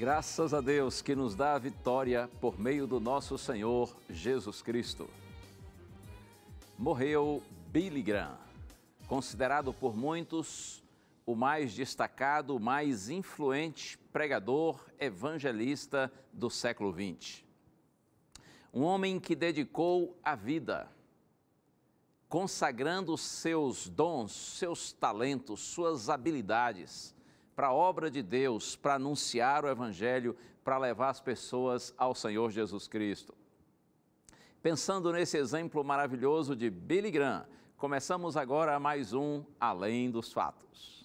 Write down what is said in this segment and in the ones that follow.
Graças a Deus que nos dá a vitória por meio do nosso Senhor Jesus Cristo. Morreu Billy Graham, considerado por muitos o mais destacado, o mais influente pregador evangelista do século XX. Um homem que dedicou a vida, consagrando seus dons, seus talentos, suas habilidades para a obra de Deus, para anunciar o Evangelho, para levar as pessoas ao Senhor Jesus Cristo. Pensando nesse exemplo maravilhoso de Billy Graham, começamos agora mais um Além dos Fatos.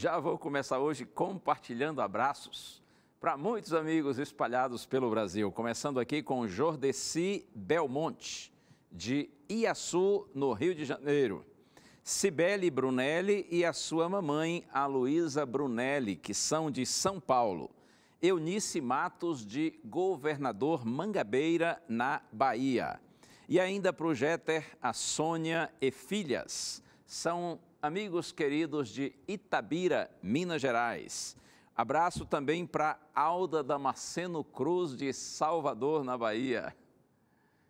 Já vou começar hoje compartilhando abraços para muitos amigos espalhados pelo Brasil. Começando aqui com Jordeci Belmonte, de Iaçu, no Rio de Janeiro. Cibele Brunelli e a sua mamãe, Aloísa Brunelli, que são de São Paulo. Eunice Matos, de Governador Mangabeira, na Bahia. E ainda para o Jeter, a Sônia e filhas. São amigos queridos de Itabira, Minas Gerais. Abraço também para Alda Damasceno Cruz, de Salvador, na Bahia.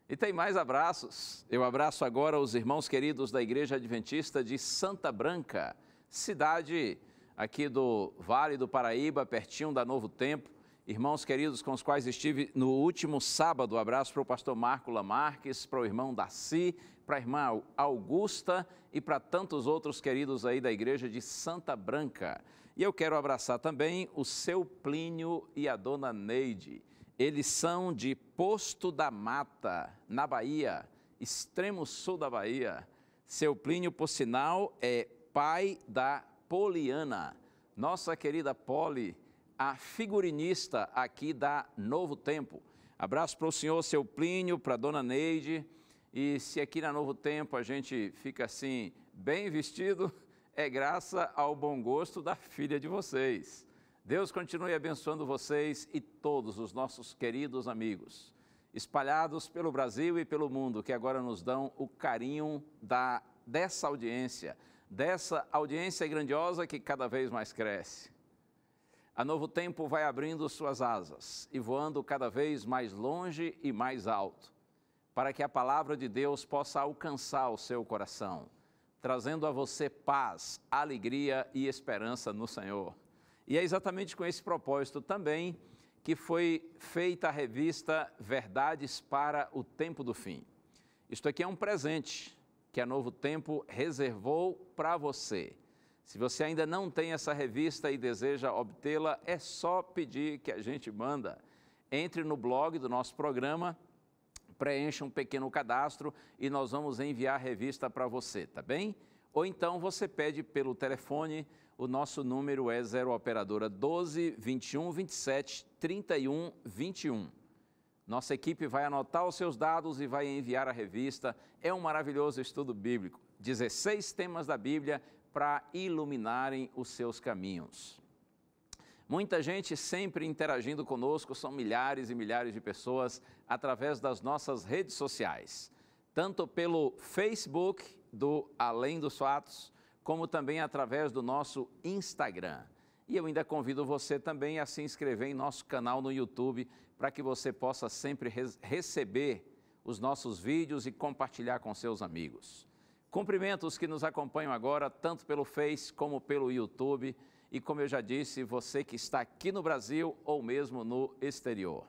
E tem mais abraços. Eu abraço agora os irmãos queridos da Igreja Adventista de Santa Branca, cidade aqui do Vale do Paraíba, pertinho da Novo Tempo irmãos queridos com os quais estive no último sábado. Um abraço para o pastor Marco Lamarques, para o irmão Daci, para a irmã Augusta e para tantos outros queridos aí da igreja de Santa Branca. E eu quero abraçar também o seu Plínio e a dona Neide. Eles são de Posto da Mata, na Bahia, extremo sul da Bahia. Seu Plínio, por sinal, é pai da Poliana. Nossa querida Poli, a figurinista aqui da Novo Tempo. Abraço para o senhor, seu Plínio, para a dona Neide. E se aqui na Novo Tempo a gente fica assim, bem vestido, é graça ao bom gosto da filha de vocês. Deus continue abençoando vocês e todos os nossos queridos amigos, espalhados pelo Brasil e pelo mundo, que agora nos dão o carinho da, dessa audiência, dessa audiência grandiosa que cada vez mais cresce. A Novo Tempo vai abrindo suas asas e voando cada vez mais longe e mais alto, para que a palavra de Deus possa alcançar o seu coração, trazendo a você paz, alegria e esperança no Senhor. E é exatamente com esse propósito também que foi feita a revista Verdades para o Tempo do Fim. Isto aqui é um presente que a Novo Tempo reservou para você se você ainda não tem essa revista e deseja obtê-la, é só pedir que a gente manda. Entre no blog do nosso programa, preencha um pequeno cadastro e nós vamos enviar a revista para você, tá bem? Ou então você pede pelo telefone, o nosso número é 0 operadora 12 21 27 31 21. Nossa equipe vai anotar os seus dados e vai enviar a revista. É um maravilhoso estudo bíblico. 16 temas da Bíblia para iluminarem os seus caminhos. Muita gente sempre interagindo conosco, são milhares e milhares de pessoas através das nossas redes sociais, tanto pelo Facebook do Além dos Fatos, como também através do nosso Instagram. E eu ainda convido você também a se inscrever em nosso canal no YouTube para que você possa sempre receber os nossos vídeos e compartilhar com seus amigos. Cumprimento os que nos acompanham agora, tanto pelo Face como pelo YouTube. E como eu já disse, você que está aqui no Brasil ou mesmo no exterior.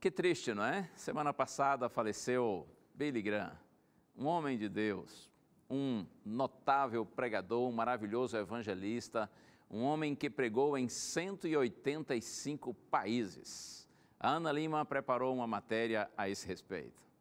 Que triste, não é? Semana passada faleceu Billy Graham, um homem de Deus, um notável pregador, um maravilhoso evangelista, um homem que pregou em 185 países. A Ana Lima preparou uma matéria a esse respeito.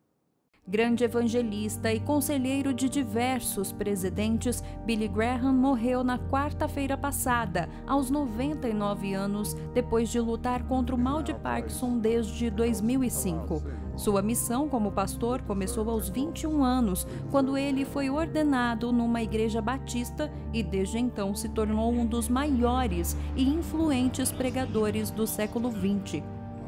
Grande evangelista e conselheiro de diversos presidentes, Billy Graham morreu na quarta-feira passada, aos 99 anos, depois de lutar contra o mal de Parkinson desde 2005. Sua missão como pastor começou aos 21 anos, quando ele foi ordenado numa igreja batista e desde então se tornou um dos maiores e influentes pregadores do século XX.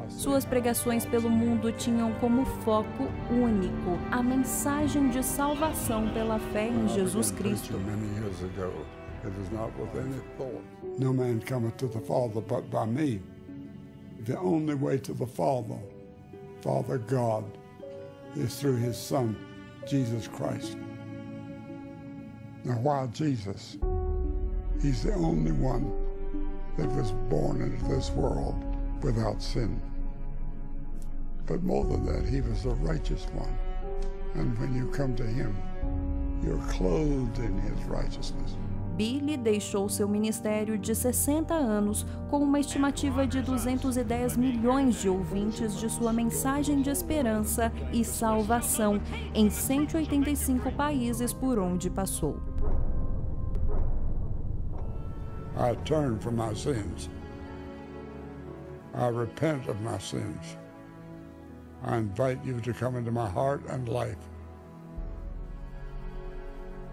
Suas pregações pelo mundo tinham como foco único a mensagem de salvação pela fé em Jesus Cristo. No man cometh to the Father but by me. The only way to the Father, Father God, is through his Son, Jesus Christ. Now, why Jesus? He's the only one that was born into this world without sin. But more than that, he was the righteous one. And when you come to him, you're clothed in his righteousness. Billy deixou seu ministério de 60 anos com uma estimativa de 210 milhões de ouvintes de sua mensagem de esperança e salvação em 185 países por onde passou. I turn from my sins. I repent of my sins. I invite you to come into my heart and life.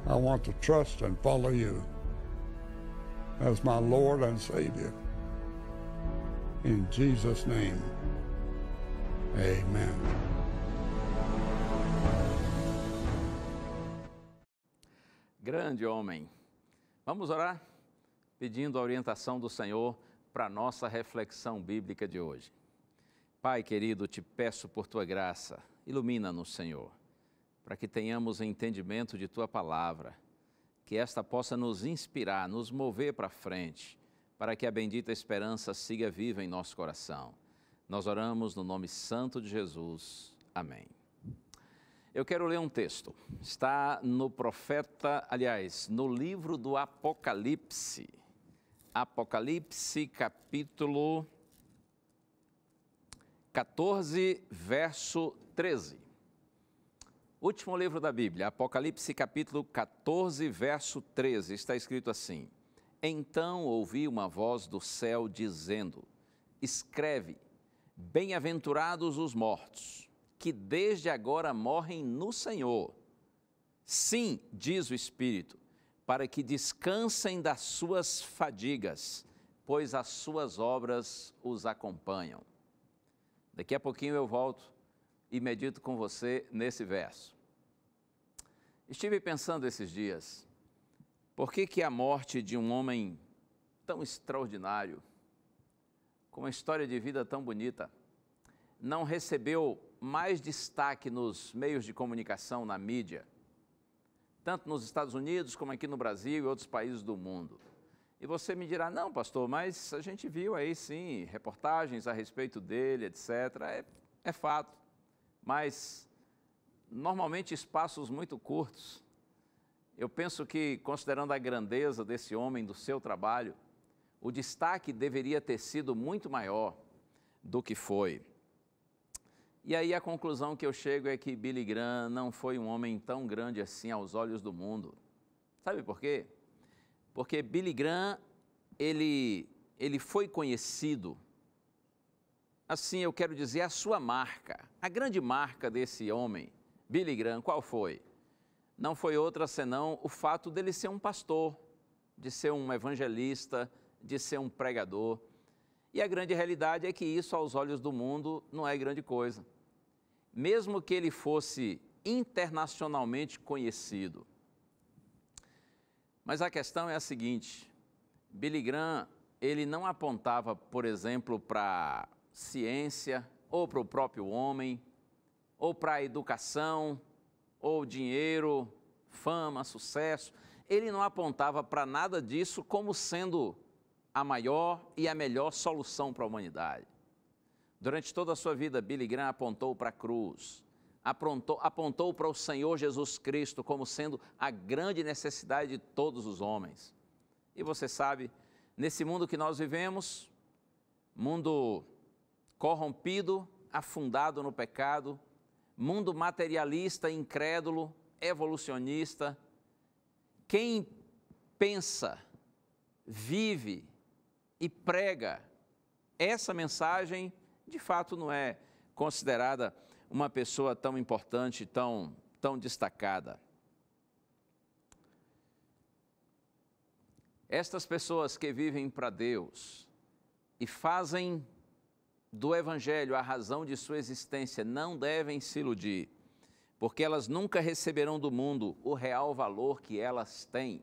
I want to trust and follow you as my Lord and Savior. In Jesus' name, amen. Grande homem. Vamos orar pedindo a orientação do Senhor para a nossa reflexão bíblica de hoje. Pai querido, te peço por tua graça, ilumina-nos, Senhor, para que tenhamos entendimento de tua palavra, que esta possa nos inspirar, nos mover para frente, para que a bendita esperança siga viva em nosso coração. Nós oramos no nome santo de Jesus. Amém. Eu quero ler um texto. Está no profeta, aliás, no livro do Apocalipse. Apocalipse, capítulo 14, verso 13. Último livro da Bíblia, Apocalipse, capítulo 14, verso 13, está escrito assim: Então ouvi uma voz do céu dizendo: Escreve, bem-aventurados os mortos, que desde agora morrem no Senhor. Sim, diz o Espírito, para que descansem das suas fadigas, pois as suas obras os acompanham. Daqui a pouquinho eu volto e medito com você nesse verso. Estive pensando esses dias, por que, que a morte de um homem tão extraordinário, com uma história de vida tão bonita, não recebeu mais destaque nos meios de comunicação, na mídia, tanto nos Estados Unidos como aqui no Brasil e outros países do mundo? E você me dirá, não, pastor, mas a gente viu aí sim reportagens a respeito dele, etc. É, é fato. Mas normalmente espaços muito curtos. Eu penso que, considerando a grandeza desse homem, do seu trabalho, o destaque deveria ter sido muito maior do que foi. E aí a conclusão que eu chego é que Billy Graham não foi um homem tão grande assim aos olhos do mundo. Sabe por quê? Porque Billy Graham, ele, ele foi conhecido, assim eu quero dizer, a sua marca, a grande marca desse homem, Billy Graham, qual foi? Não foi outra senão o fato dele ser um pastor, de ser um evangelista, de ser um pregador. E a grande realidade é que isso, aos olhos do mundo, não é grande coisa. Mesmo que ele fosse internacionalmente conhecido, mas a questão é a seguinte: Billy Graham ele não apontava, por exemplo, para ciência ou para o próprio homem ou para a educação ou dinheiro, fama, sucesso. Ele não apontava para nada disso como sendo a maior e a melhor solução para a humanidade. Durante toda a sua vida, Billy Graham apontou para a cruz, apontou apontou para o Senhor Jesus Cristo como sendo a grande necessidade de todos os homens. E você sabe, nesse mundo que nós vivemos, mundo corrompido, afundado no pecado, mundo materialista, incrédulo, evolucionista, quem pensa, vive e prega essa mensagem, de fato não é considerada uma pessoa tão importante, tão, tão destacada. Estas pessoas que vivem para Deus e fazem do Evangelho a razão de sua existência não devem se iludir, porque elas nunca receberão do mundo o real valor que elas têm.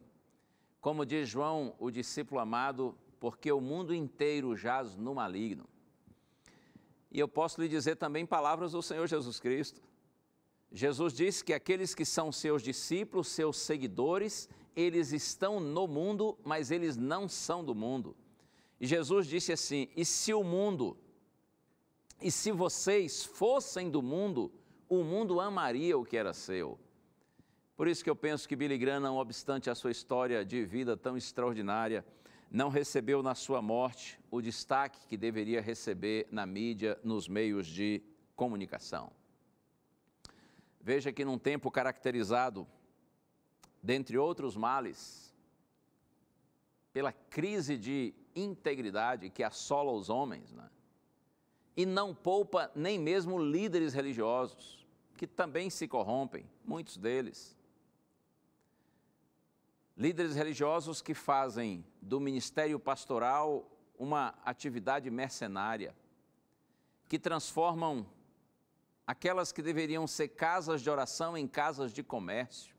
Como diz João, o discípulo amado, porque o mundo inteiro jaz no maligno. E eu posso lhe dizer também palavras do Senhor Jesus Cristo. Jesus disse que aqueles que são seus discípulos, seus seguidores, eles estão no mundo, mas eles não são do mundo. E Jesus disse assim: E se o mundo, e se vocês fossem do mundo, o mundo amaria o que era seu. Por isso que eu penso que Billy Graham, não obstante a sua história de vida tão extraordinária, não recebeu na sua morte o destaque que deveria receber na mídia, nos meios de comunicação. Veja que num tempo caracterizado, dentre outros males, pela crise de integridade que assola os homens, né? e não poupa nem mesmo líderes religiosos, que também se corrompem, muitos deles líderes religiosos que fazem do ministério pastoral uma atividade mercenária, que transformam aquelas que deveriam ser casas de oração em casas de comércio.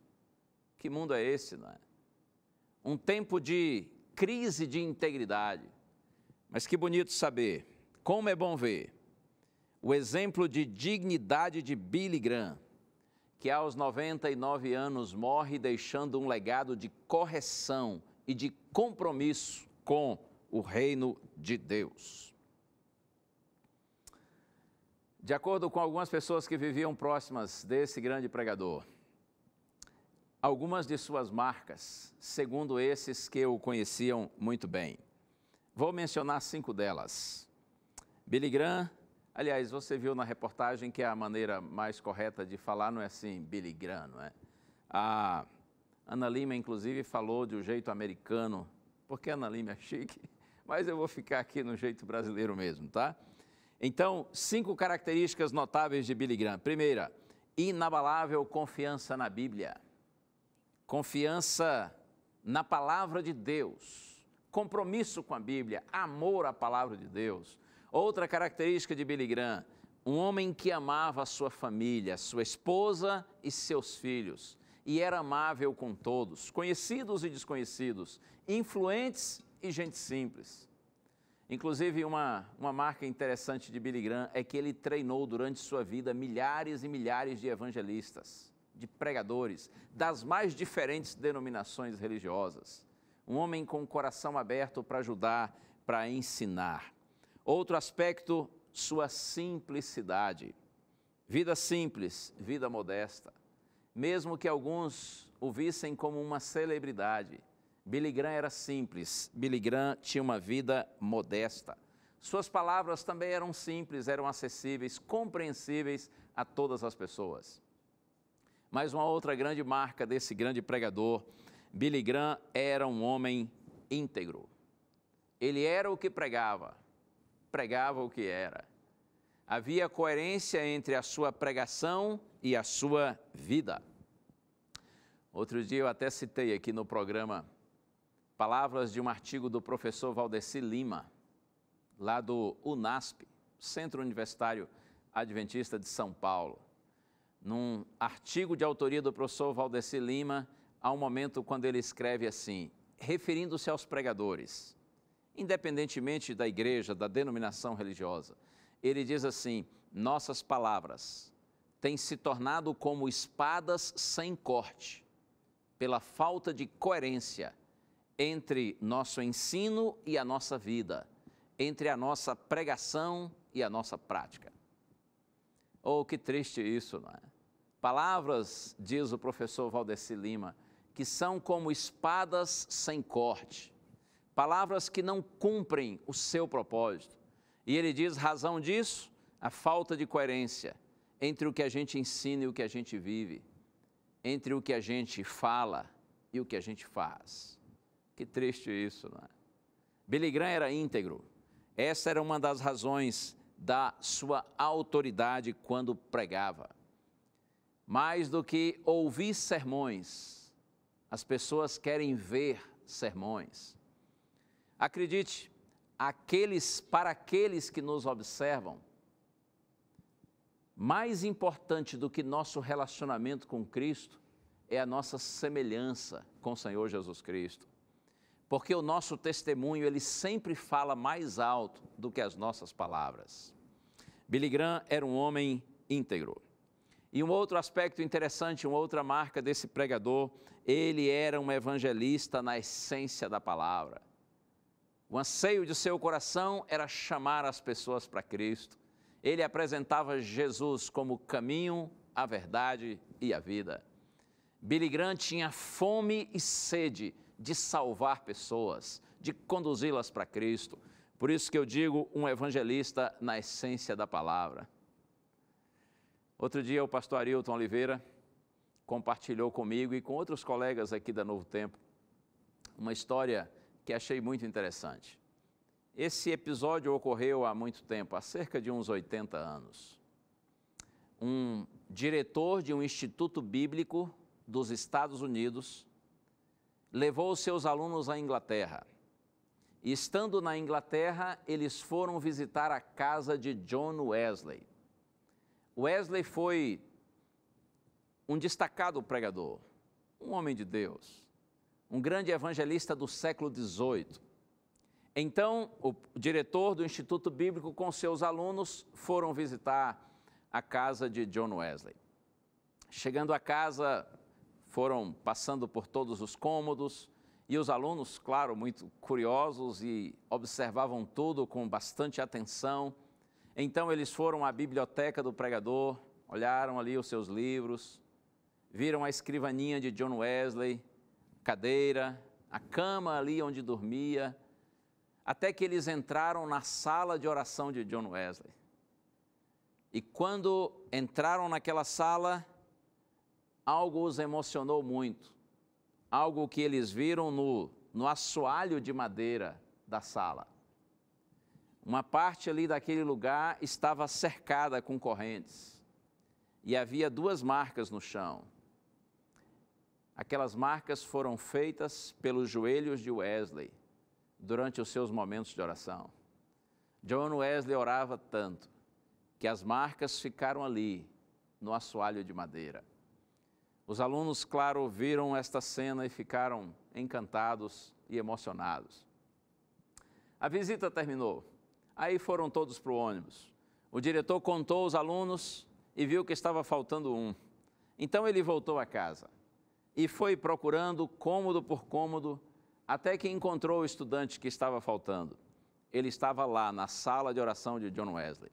Que mundo é esse, não é? Um tempo de crise de integridade. Mas que bonito saber, como é bom ver o exemplo de dignidade de Billy Graham que aos 99 anos morre deixando um legado de correção e de compromisso com o reino de Deus. De acordo com algumas pessoas que viviam próximas desse grande pregador, algumas de suas marcas, segundo esses que o conheciam muito bem. Vou mencionar cinco delas: Billy Graham, Aliás, você viu na reportagem que é a maneira mais correta de falar não é assim, Billy Graham, não é? A Ana Lima, inclusive, falou de um jeito americano, porque Ana Lima é chique, mas eu vou ficar aqui no jeito brasileiro mesmo, tá? Então, cinco características notáveis de Billy Graham. Primeira, inabalável confiança na Bíblia. Confiança na palavra de Deus. Compromisso com a Bíblia, amor à palavra de Deus Outra característica de Billy Graham, um homem que amava a sua família, sua esposa e seus filhos, e era amável com todos, conhecidos e desconhecidos, influentes e gente simples. Inclusive, uma, uma marca interessante de Billy Graham é que ele treinou durante sua vida milhares e milhares de evangelistas, de pregadores, das mais diferentes denominações religiosas. Um homem com o coração aberto para ajudar, para ensinar. Outro aspecto, sua simplicidade. Vida simples, vida modesta. Mesmo que alguns o vissem como uma celebridade, Billy Graham era simples, Billy Graham tinha uma vida modesta. Suas palavras também eram simples, eram acessíveis, compreensíveis a todas as pessoas. Mas uma outra grande marca desse grande pregador, Billy Graham era um homem íntegro. Ele era o que pregava, pregava o que era. Havia coerência entre a sua pregação e a sua vida. Outro dia eu até citei aqui no programa palavras de um artigo do professor Valdeci Lima, lá do UNASP, Centro Universitário Adventista de São Paulo. Num artigo de autoria do professor Valdeci Lima, há um momento quando ele escreve assim, referindo-se aos pregadores independentemente da igreja, da denominação religiosa. Ele diz assim: nossas palavras têm se tornado como espadas sem corte, pela falta de coerência entre nosso ensino e a nossa vida, entre a nossa pregação e a nossa prática. Oh, que triste isso, não é? Palavras, diz o professor Valdeci Lima, que são como espadas sem corte palavras que não cumprem o seu propósito. E ele diz: razão disso, a falta de coerência entre o que a gente ensina e o que a gente vive, entre o que a gente fala e o que a gente faz. Que triste isso, não é? Billy Graham era íntegro. Essa era uma das razões da sua autoridade quando pregava. Mais do que ouvir sermões, as pessoas querem ver sermões. Acredite, aqueles para aqueles que nos observam, mais importante do que nosso relacionamento com Cristo é a nossa semelhança com o Senhor Jesus Cristo. Porque o nosso testemunho, ele sempre fala mais alto do que as nossas palavras. Billy Graham era um homem íntegro. E um outro aspecto interessante, uma outra marca desse pregador, ele era um evangelista na essência da palavra. O anseio de seu coração era chamar as pessoas para Cristo. Ele apresentava Jesus como caminho, a verdade e a vida. Billy Grant tinha fome e sede de salvar pessoas, de conduzi-las para Cristo. Por isso que eu digo um evangelista na essência da palavra. Outro dia o pastor Arilton Oliveira compartilhou comigo e com outros colegas aqui da Novo Tempo uma história que achei muito interessante. Esse episódio ocorreu há muito tempo, há cerca de uns 80 anos. Um diretor de um instituto bíblico dos Estados Unidos levou seus alunos à Inglaterra. E, estando na Inglaterra, eles foram visitar a casa de John Wesley. Wesley foi um destacado pregador, um homem de Deus um grande evangelista do século XVIII. Então, o diretor do Instituto Bíblico com seus alunos foram visitar a casa de John Wesley. Chegando à casa, foram passando por todos os cômodos e os alunos, claro, muito curiosos e observavam tudo com bastante atenção. Então, eles foram à biblioteca do pregador, olharam ali os seus livros, viram a escrivaninha de John Wesley, cadeira, a cama ali onde dormia, até que eles entraram na sala de oração de John Wesley. E quando entraram naquela sala, algo os emocionou muito. Algo que eles viram no, no assoalho de madeira da sala. Uma parte ali daquele lugar estava cercada com correntes. E havia duas marcas no chão Aquelas marcas foram feitas pelos joelhos de Wesley durante os seus momentos de oração. John Wesley orava tanto que as marcas ficaram ali, no assoalho de madeira. Os alunos, claro, viram esta cena e ficaram encantados e emocionados. A visita terminou. Aí foram todos para o ônibus. O diretor contou os alunos e viu que estava faltando um. Então ele voltou a casa e foi procurando cômodo por cômodo até que encontrou o estudante que estava faltando. Ele estava lá na sala de oração de John Wesley.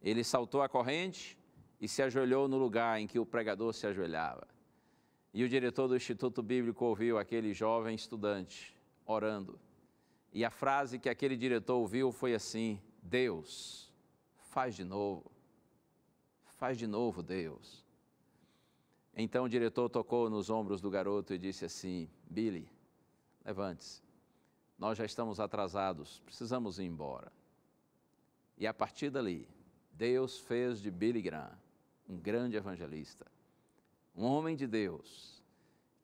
Ele saltou a corrente e se ajoelhou no lugar em que o pregador se ajoelhava. E o diretor do Instituto Bíblico ouviu aquele jovem estudante orando. E a frase que aquele diretor ouviu foi assim: Deus, faz de novo. Faz de novo, Deus. Então o diretor tocou nos ombros do garoto e disse assim: Billy, levante-se. Nós já estamos atrasados, precisamos ir embora. E a partir dali, Deus fez de Billy Graham um grande evangelista, um homem de Deus,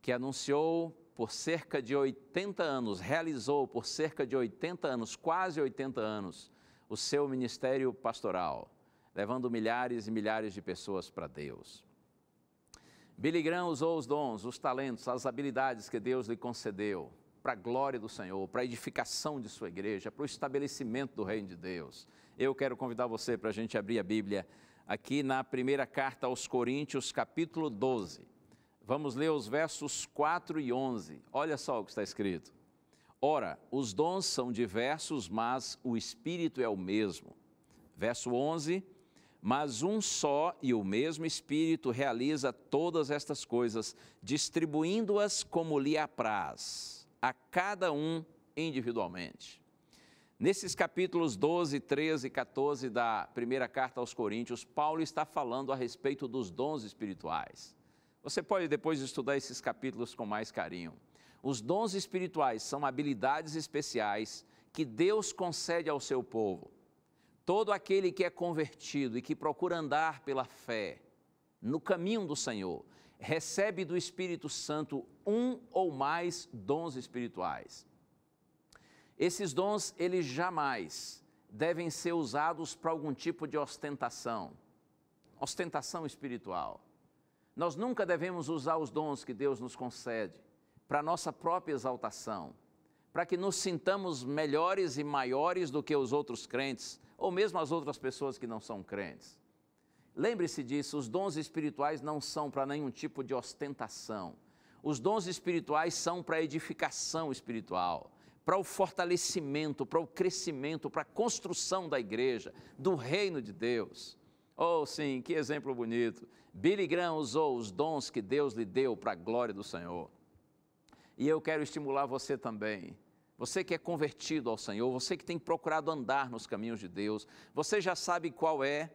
que anunciou por cerca de 80 anos, realizou por cerca de 80 anos, quase 80 anos, o seu ministério pastoral, levando milhares e milhares de pessoas para Deus. Billy Graham usou os dons, os talentos, as habilidades que Deus lhe concedeu para a glória do Senhor, para a edificação de sua igreja, para o estabelecimento do reino de Deus. Eu quero convidar você para a gente abrir a Bíblia aqui na primeira carta aos Coríntios, capítulo 12. Vamos ler os versos 4 e 11. Olha só o que está escrito. Ora, os dons são diversos, mas o Espírito é o mesmo. Verso 11 mas um só e o mesmo Espírito realiza todas estas coisas, distribuindo-as como lhe apraz, a cada um individualmente. Nesses capítulos 12, 13 e 14 da primeira carta aos Coríntios, Paulo está falando a respeito dos dons espirituais. Você pode depois estudar esses capítulos com mais carinho. Os dons espirituais são habilidades especiais que Deus concede ao seu povo Todo aquele que é convertido e que procura andar pela fé no caminho do Senhor, recebe do Espírito Santo um ou mais dons espirituais. Esses dons, eles jamais devem ser usados para algum tipo de ostentação, ostentação espiritual. Nós nunca devemos usar os dons que Deus nos concede para nossa própria exaltação, para que nos sintamos melhores e maiores do que os outros crentes, ou mesmo as outras pessoas que não são crentes. Lembre-se disso, os dons espirituais não são para nenhum tipo de ostentação. Os dons espirituais são para edificação espiritual, para o fortalecimento, para o crescimento, para a construção da igreja, do reino de Deus. Oh, sim, que exemplo bonito. Billy Graham usou os dons que Deus lhe deu para a glória do Senhor. E eu quero estimular você também você que é convertido ao Senhor, você que tem procurado andar nos caminhos de Deus, você já sabe qual é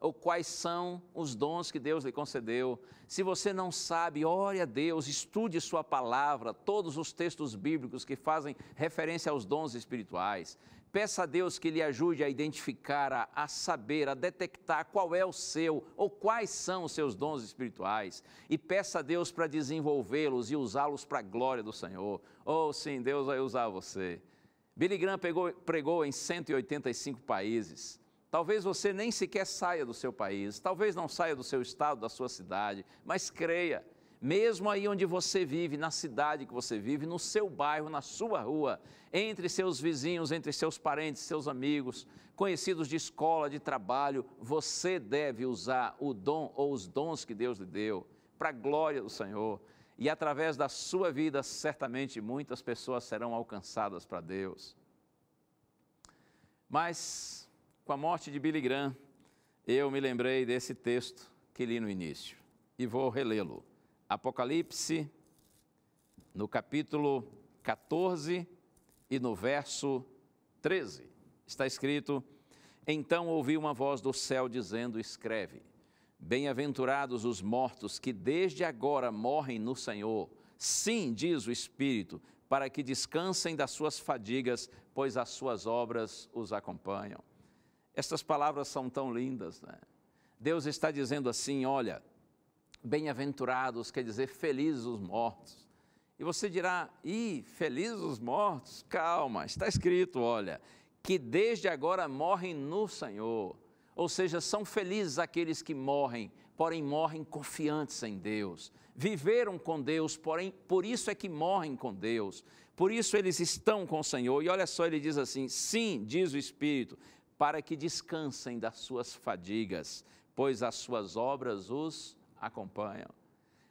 ou quais são os dons que Deus lhe concedeu. Se você não sabe, ore a Deus, estude Sua palavra, todos os textos bíblicos que fazem referência aos dons espirituais. Peça a Deus que lhe ajude a identificar, a, a, saber, a detectar qual é o seu ou quais são os seus dons espirituais. E peça a Deus para desenvolvê-los e usá-los para a glória do Senhor. Oh, sim, Deus vai usar você. Billy Graham pegou, pregou em 185 países. Talvez você nem sequer saia do seu país, talvez não saia do seu estado, da sua cidade, mas creia mesmo aí onde você vive, na cidade que você vive, no seu bairro, na sua rua, entre seus vizinhos, entre seus parentes, seus amigos, conhecidos de escola, de trabalho, você deve usar o dom ou os dons que Deus lhe deu para a glória do Senhor. E através da sua vida, certamente muitas pessoas serão alcançadas para Deus. Mas, com a morte de Billy Graham, eu me lembrei desse texto que li no início e vou relê-lo. Apocalipse, no capítulo 14 e no verso 13. Está escrito: Então ouvi uma voz do céu dizendo: Escreve, bem-aventurados os mortos que desde agora morrem no Senhor. Sim, diz o Espírito, para que descansem das suas fadigas, pois as suas obras os acompanham. Estas palavras são tão lindas, né? Deus está dizendo assim: olha, bem-aventurados quer dizer felizes os mortos. E você dirá, e felizes os mortos? Calma, está escrito, olha, que desde agora morrem no Senhor. Ou seja, são felizes aqueles que morrem, porém morrem confiantes em Deus. Viveram com Deus, porém por isso é que morrem com Deus. Por isso eles estão com o Senhor. E olha só, ele diz assim: Sim, diz o Espírito, para que descansem das suas fadigas, pois as suas obras os acompanham.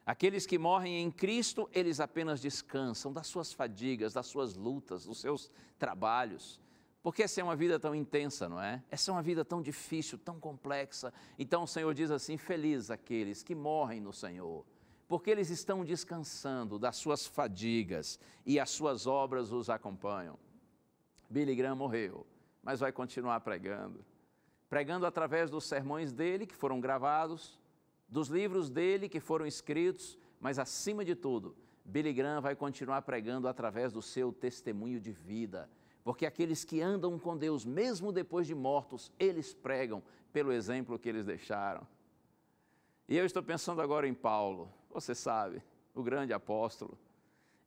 Aqueles que morrem em Cristo, eles apenas descansam das suas fadigas, das suas lutas, dos seus trabalhos. Porque essa é uma vida tão intensa, não é? Essa é uma vida tão difícil, tão complexa. Então o Senhor diz assim: felizes aqueles que morrem no Senhor, porque eles estão descansando das suas fadigas e as suas obras os acompanham. Billy Graham morreu, mas vai continuar pregando. Pregando através dos sermões dele, que foram gravados, dos livros dele que foram escritos, mas acima de tudo, Billy Graham vai continuar pregando através do seu testemunho de vida, porque aqueles que andam com Deus, mesmo depois de mortos, eles pregam pelo exemplo que eles deixaram. E eu estou pensando agora em Paulo, você sabe, o grande apóstolo.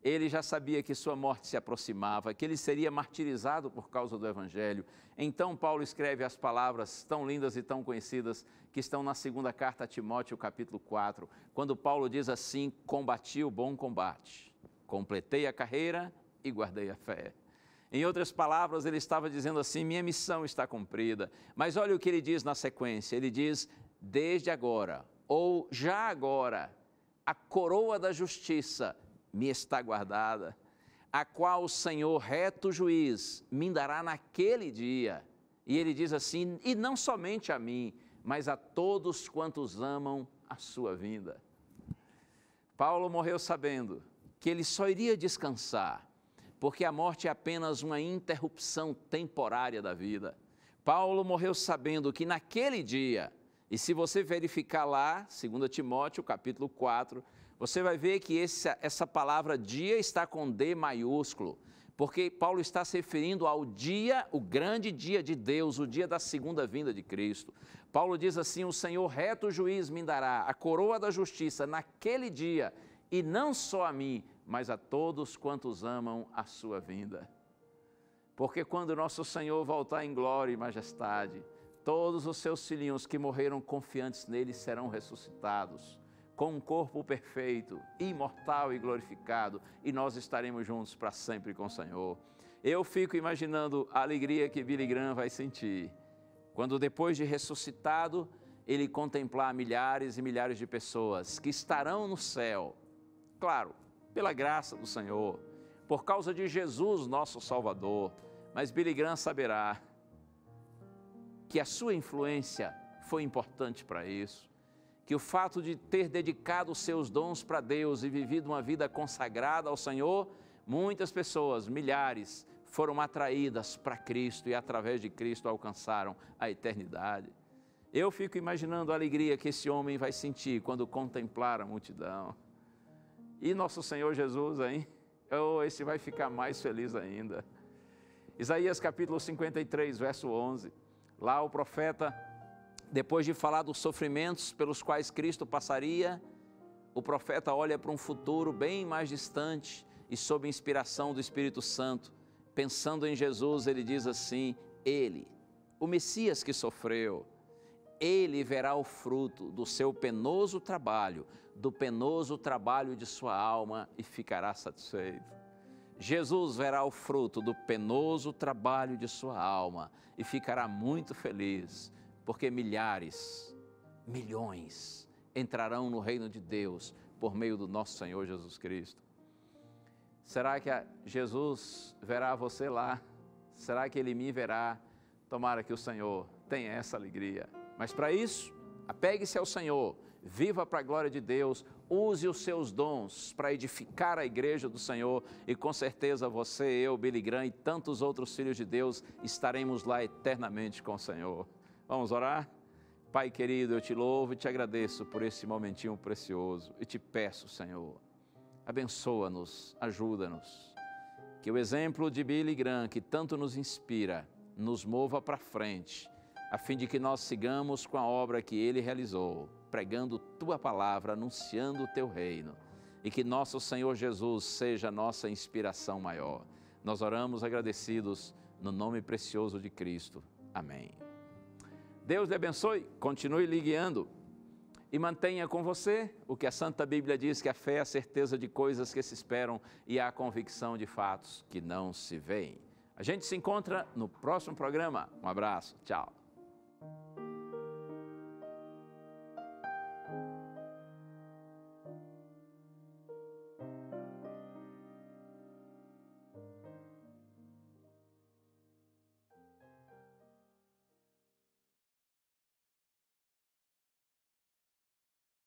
Ele já sabia que sua morte se aproximava, que ele seria martirizado por causa do Evangelho. Então, Paulo escreve as palavras tão lindas e tão conhecidas que estão na segunda carta a Timóteo, capítulo 4, quando Paulo diz assim: Combati o bom combate, completei a carreira e guardei a fé. Em outras palavras, ele estava dizendo assim: Minha missão está cumprida. Mas olha o que ele diz na sequência: ele diz, Desde agora, ou já agora, a coroa da justiça me está guardada, a qual o Senhor, reto juiz, me dará naquele dia. E ele diz assim: e não somente a mim, mas a todos quantos amam a sua vinda. Paulo morreu sabendo que ele só iria descansar, porque a morte é apenas uma interrupção temporária da vida. Paulo morreu sabendo que naquele dia, e se você verificar lá, 2 Timóteo capítulo 4, você vai ver que essa, essa palavra dia está com D maiúsculo, porque Paulo está se referindo ao dia, o grande dia de Deus, o dia da segunda vinda de Cristo. Paulo diz assim: O Senhor reto juiz me dará a coroa da justiça naquele dia, e não só a mim, mas a todos quantos amam a sua vinda. Porque quando nosso Senhor voltar em glória e majestade, todos os seus filhinhos que morreram confiantes nele serão ressuscitados com um corpo perfeito, imortal e glorificado, e nós estaremos juntos para sempre com o Senhor. Eu fico imaginando a alegria que Billy Graham vai sentir quando, depois de ressuscitado, ele contemplar milhares e milhares de pessoas que estarão no céu. Claro, pela graça do Senhor, por causa de Jesus, nosso Salvador. Mas Billy Graham saberá que a sua influência foi importante para isso que o fato de ter dedicado seus dons para Deus e vivido uma vida consagrada ao Senhor, muitas pessoas, milhares, foram atraídas para Cristo e através de Cristo alcançaram a eternidade. Eu fico imaginando a alegria que esse homem vai sentir quando contemplar a multidão. E nosso Senhor Jesus, hein? Oh, esse vai ficar mais feliz ainda. Isaías capítulo 53, verso 11. Lá o profeta depois de falar dos sofrimentos pelos quais Cristo passaria, o profeta olha para um futuro bem mais distante e sob inspiração do Espírito Santo, pensando em Jesus, ele diz assim: Ele, o Messias que sofreu, ele verá o fruto do seu penoso trabalho, do penoso trabalho de sua alma e ficará satisfeito. Jesus verá o fruto do penoso trabalho de sua alma e ficará muito feliz porque milhares, milhões entrarão no reino de Deus por meio do nosso Senhor Jesus Cristo. Será que Jesus verá você lá? Será que ele me verá? Tomara que o Senhor tenha essa alegria. Mas para isso, apegue-se ao Senhor, viva para a glória de Deus, use os seus dons para edificar a igreja do Senhor e com certeza você, eu, Billy Graham e tantos outros filhos de Deus estaremos lá eternamente com o Senhor. Vamos orar? Pai querido, eu te louvo e te agradeço por esse momentinho precioso e te peço, Senhor, abençoa-nos, ajuda-nos. Que o exemplo de Billy Graham, que tanto nos inspira, nos mova para frente, a fim de que nós sigamos com a obra que ele realizou, pregando tua palavra, anunciando o teu reino, e que nosso Senhor Jesus seja a nossa inspiração maior. Nós oramos agradecidos no nome precioso de Cristo. Amém. Deus lhe abençoe, continue lhe guiando e mantenha com você o que a Santa Bíblia diz que a fé é a certeza de coisas que se esperam e a convicção de fatos que não se veem. A gente se encontra no próximo programa. Um abraço, tchau.